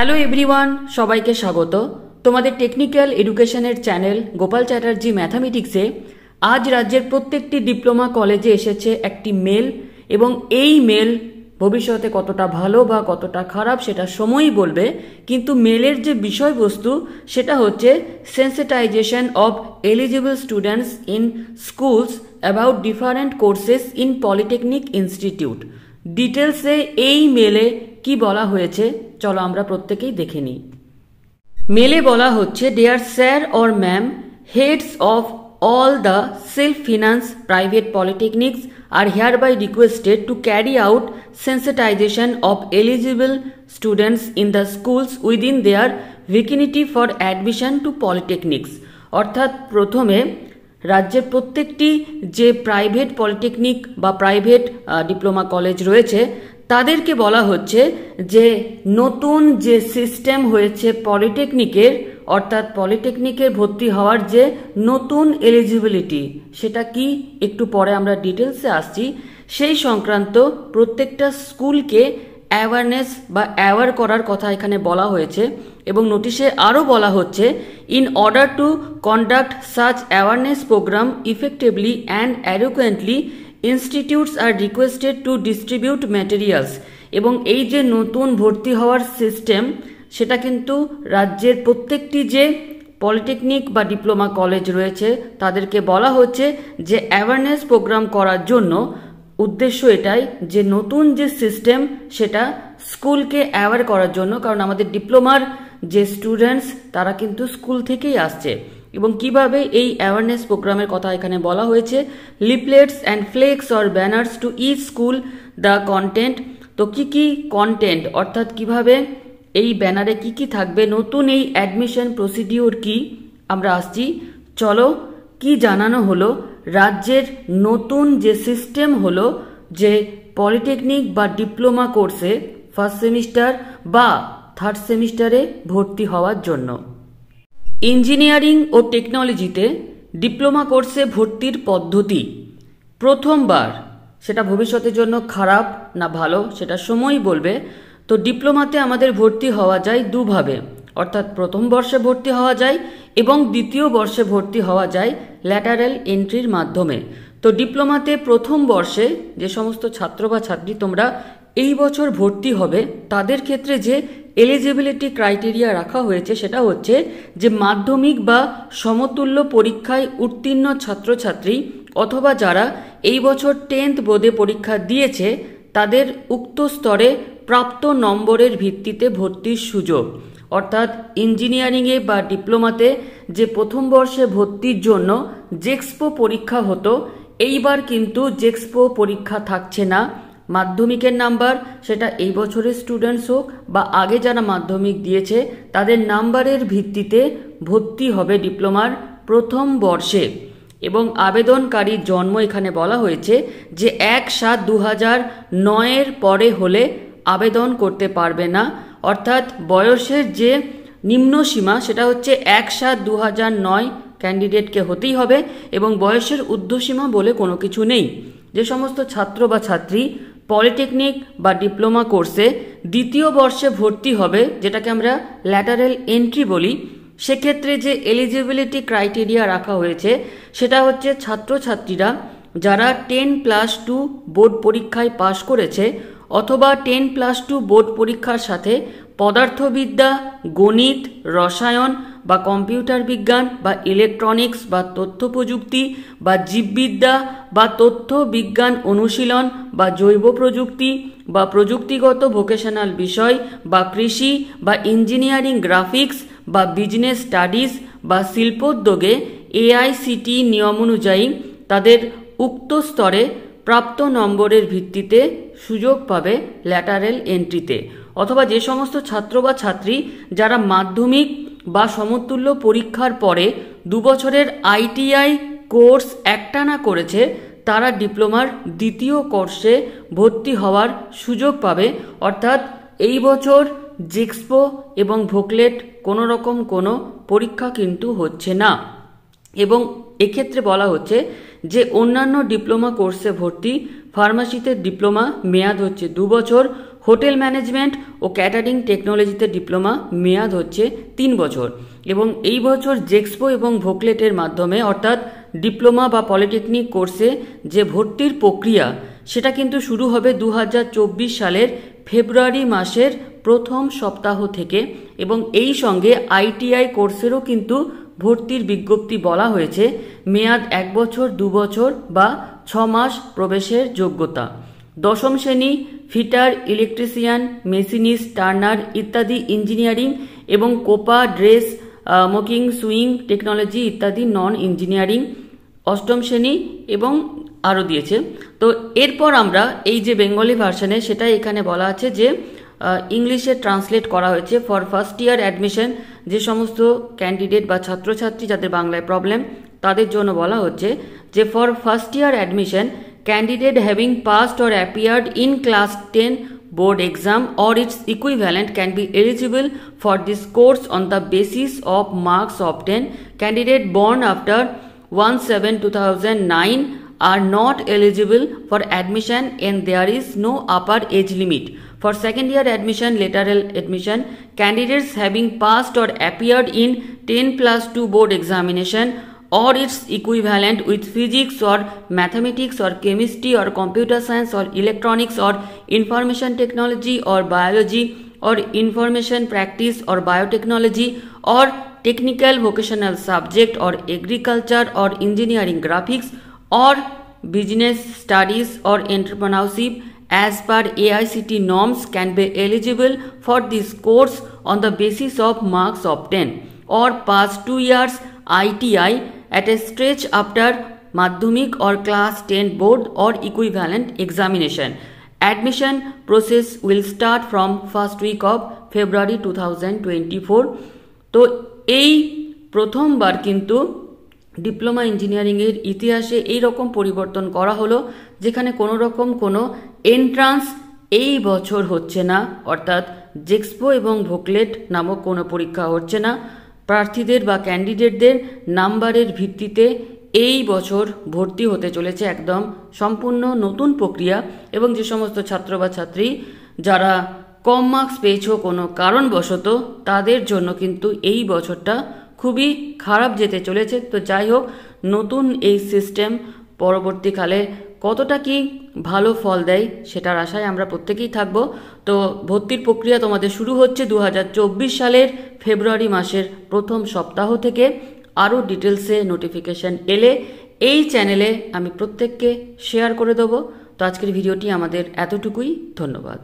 Hello everyone সবাইকে স্বাগত তোমাদের টেকনিক্যাল এডুকেশনের চ্যানেল গোপাল চ্যাটার্জি ম্যাথামেটিক্সে আজ রাজ্যের প্রত্যেকটি ডিপ্লোমা কলেজে এসেছে একটি মেল এবং এই মেল ভবিষ্যতে কতটা ভালো বা কতটা খারাপ সেটা সময়ই বলবে কিন্তু মেলের যে বিষয়বস্তু সেটা হচ্ছে sensitization of eligible students in schools about different courses in polytechnic institute ডিটেলসে এই মেলে কি বলা হয়েছে চলো আমরা প্রত্যেকেই দেখে নিই মেলে বলা হচ্ছে dear sir or ma'am heads of all the self finance private polytechnics are hereby requested to carry out sensitization of eligible students in the schools within their vicinity for admission to polytechnics অর্থাৎ প্রথমে রাজ্যের প্রত্যেকটি যে private polytechnic বা private diploma college রয়েছে তাদেরকে বলা হচ্ছে যে নতুন যে সিস্টেম হয়েছে পলিটেকনিকের অর্থাৎ পলিটেকনিকে ভর্তি হওয়ার যে নতুন এলিজিবিলিটি সেটা কি একটু পরে আমরা ডিটেলসে আসছি সেই সংক্রান্ত প্রত্যেকটা স্কুলকে অ্যাওয়ারনেস বা অ্যাওয়ার করার কথা এখানে বলা হয়েছে এবং নোটিশে আরও বলা হচ্ছে in order to conduct such awareness program effectively and eloquently institutes are requested to distribute materials এবং এই যে নতুন ভর্তি হওয়ার সিস্টেম সেটা কিন্তু রাজ্যের প্রত্যেকটি যে পলিটেকনিক বা ডিপ্লোমা কলেজ রয়েছে তাদেরকে বলা হচ্ছে যে অ্যাওয়ারনেস প্রোগ্রাম করার জন্য উদ্দেশ্য এটাই যে নতুন যে সিস্টেম সেটা স্কুলকে অ্যাওয়ার করার জন্য কারণ আমাদের ডিপ্লোমার যে স্টুডেন্টস তারা কিন্তু স্কুল থেকেই আসছে এবং কিভাবে এই অ্যাওয়ারনেস প্রোগ্রামের কথা এখানে বলা হয়েছে leaflets and flex or banners to the school the content তো কী কী কন্টেন্ট অর্থাৎ কিভাবে এই ব্যানারে কি কি থাকবে নতুন এই অ্যাডমিশন প্রসিডিওর কি আমরা আসছি চলো কি জানানো হলো রাজ্যের নতুন যে সিস্টেম হলো যে পলিটেকনিক বা ডিপ্লোমা কোর্সে ফার্স্ট সেমিস্টার বা থার্ড সেমিস্টারে ভর্তি হওয়ার জন্য ইঞ্জিনিয়ারিং ও টেকনোলজিতে ডিপ্লোমা কোর্সে ভর্তির পদ্ধতি প্রথমবার সেটা ভবিষ্যতের জন্য খারাপ না ভালো সেটা সময় বলবে তো ডিপ্লোমাতে আমাদের ভর্তি হওয়া যায় দুভাবে অর্থাৎ প্রথম বর্ষে ভর্তি হওয়া যায় এবং দ্বিতীয় বর্ষে ভর্তি হওয়া যায় ল্যাটারাল এন্ট্রির মাধ্যমে তো ডিপ্লোমাতে প্রথম বর্ষে যে সমস্ত ছাত্র বা ছাত্রী তোমরা এই বছর ভর্তি হবে তাদের ক্ষেত্রে যে এলিজিবিলিটি ক্রাইটেরিয়া রাখা হয়েছে সেটা হচ্ছে যে মাধ্যমিক বা সমতুল্য পরীক্ষায় উত্তীর্ণ ছাত্রছাত্রী অথবা যারা এই বছর টেন্থ বোর্ডে পরীক্ষা দিয়েছে তাদের উক্ত স্তরে প্রাপ্ত নম্বরের ভিত্তিতে ভর্তির সুযোগ অর্থাৎ ইঞ্জিনিয়ারিংয়ে বা ডিপ্লোমাতে যে প্রথম বর্ষে ভর্তির জন্য জেক্সপো পরীক্ষা হতো এইবার কিন্তু জেক্সপো পরীক্ষা থাকছে না মাধ্যমিকের নাম্বার সেটা এই বছরের স্টুডেন্টস হোক বা আগে যারা মাধ্যমিক দিয়েছে তাদের নাম্বারের ভিত্তিতে ভর্তি হবে ডিপ্লোমার প্রথম বর্ষে এবং আবেদনকারীর জন্ম এখানে বলা হয়েছে যে এক সাত দু হাজার নয়ের পরে হলে আবেদন করতে পারবে না অর্থাৎ বয়সের যে নিম্ন সীমা সেটা হচ্ছে এক সাত দু হাজার নয় ক্যান্ডিডেটকে হতেই হবে এবং বয়সের ঊর্ধ্বসীমা বলে কোনো কিছু নেই যে সমস্ত ছাত্র বা ছাত্রী পলিটেকনিক বা ডিপ্লোমা কোর্সে দ্বিতীয় বর্ষে ভর্তি হবে যেটাকে আমরা ল্যাটারেল এন্ট্রি বলি সেক্ষেত্রে যে এলিজিবিলিটি ক্রাইটেরিয়া রাখা হয়েছে সেটা হচ্ছে ছাত্রছাত্রীরা যারা টেন প্লাস টু বোর্ড পরীক্ষায় পাশ করেছে অথবা টেন প্লাস টু বোর্ড পরীক্ষার সাথে পদার্থবিদ্যা গণিত রসায়ন বা কম্পিউটার বিজ্ঞান বা ইলেকট্রনিক্স বা তথ্য প্রযুক্তি বা জীববিদ্যা বা তথ্য বিজ্ঞান অনুশীলন বা জৈব প্রযুক্তি বা প্রযুক্তিগত ভোকেশনাল বিষয় বা কৃষি বা ইঞ্জিনিয়ারিং গ্রাফিক্স বা বিজনেস স্টাডিজ বা শিল্পোদ্যোগে এআইসিটি e নিয়ম অনুযায়ী তাদের উক্ত স্তরে প্রাপ্ত নম্বরের ভিত্তিতে সুযোগ পাবে ল্যাটারেল এন্ট্রিতে অথবা যে সমস্ত ছাত্র বা ছাত্রী যারা মাধ্যমিক বা সমতুল্য পরীক্ষার পরে দুবছরের আইটিআই কোর্স একটানা করেছে তারা ডিপ্লোমার দ্বিতীয় কোর্সে ভর্তি হওয়ার সুযোগ পাবে অর্থাৎ এই বছর জিক্সপো এবং ভোকলেট কোনো রকম কোনো পরীক্ষা কিন্তু হচ্ছে না এবং এক্ষেত্রে বলা হচ্ছে যে অন্যান্য ডিপ্লোমা কোর্সে ভর্তি ফার্মাসিতে ডিপ্লোমা মেয়াদ হচ্ছে দু বছর হোটেল ম্যানেজমেন্ট ও ক্যাটারিং টেকনোলজিতে ডিপ্লোমা মেয়াদ হচ্ছে তিন বছর এবং এই বছর জেক্সপো এবং ভোকলেটের মাধ্যমে অর্থাৎ ডিপ্লোমা বা পলিটেকনিক কোর্সে যে ভর্তির প্রক্রিয়া সেটা কিন্তু শুরু হবে দু সালের ফেব্রুয়ারি মাসের প্রথম সপ্তাহ থেকে এবং এই সঙ্গে আইটিআই কোর্সেরও কিন্তু ভর্তির বিজ্ঞপ্তি বলা হয়েছে মেয়াদ এক বছর দু বছর বা ছ মাস প্রবেশের যোগ্যতা দশম শ্রেণী ফিটার ইলেকট্রিশিয়ান মেশিনিস্ট টার্নার ইত্যাদি ইঞ্জিনিয়ারিং এবং COPA dressmaking sewing technology ইত্যাদি নন ইঞ্জিনিয়ারিং অষ্টম শ্রেণী এবং আরও দিয়েছে তো এরপর আমরা এই যে বেঙ্গলি ভার্সানে সেটা এখানে বলা আছে যে ইংলিশে ট্রান্সলেট করা হয়েছে ফর ফার্স্ট ইয়ার অ্যাডমিশন যে সমস্ত ক্যান্ডিডেট বা ছাত্রছাত্রী যাদের বাংলায় প্রবলেম তাদের জন্য বলা হচ্ছে যে for first year admission candidate having passed or appeared in class 10 board exam or its equivalent can be eligible for this course on the basis of marks obtained. Candidate born after 1-7-2009 are not eligible for admission and there is no upper age limit. For second year admission, lateral admission, candidates having passed or appeared in 10 plus 2 board examination और its equivalent with physics और mathematics और chemistry और computer science और electronics और information technology और biology और information practice और biotechnology और टेक्निकल वोकेशनल सब्जेक्ट और एग्रीकल्चर और इंजीनियरिंग ग्राफिक्स और बिजनेस स्टडीज और entrepreneurship norms can be eligible for this course on the basis of marks of ten और pass two years I T I at a stretch after Madhyamik or class ten board or equivalent examination admission process will start from first week of February two thousand তো এই প্রথমবার কিন্তু diploma ইঞ্জিনিয়ারিংয়ের ইতিহাসে এই রকম পরিবর্তন করা হলো যেখানে কোনো রকম কোনো এন্ট্রান্স এই বছর হচ্ছে না অর্থাৎ জেক্সপো এবং ভোকলেট নামক কোনো পরীক্ষা হচ্ছে না প্রার্থীদের বা ক্যান্ডিডেটদের নাম্বারের ভিত্তিতে এই বছর ভর্তি হতে চলেছে একদম সম্পূর্ণ নতুন প্রক্রিয়া এবং যে সমস্ত ছাত্র বা ছাত্রী যারা কম মার্কস পেয়েছ কোনো কারণবশত তাদের জন্য কিন্তু এই বছরটা খুবই খারাপ যেতে চলেছে তো যাই হোক নতুন এই সিস্টেম পরবর্তীকালে কতটা কি ভালো ফল দেয় সেটার আশায় আমরা প্রত্যেকেই থাকব তো ভর্তির প্রক্রিয়া তোমাদের শুরু হচ্ছে দু সালের ফেব্রুয়ারি মাসের প্রথম সপ্তাহ থেকে আরও ডিটেলসে নোটিফিকেশান এলে এই চ্যানেলে আমি প্রত্যেককে শেয়ার করে দেবো তো আজকের ভিডিওটি আমাদের এতটুকুই ধন্যবাদ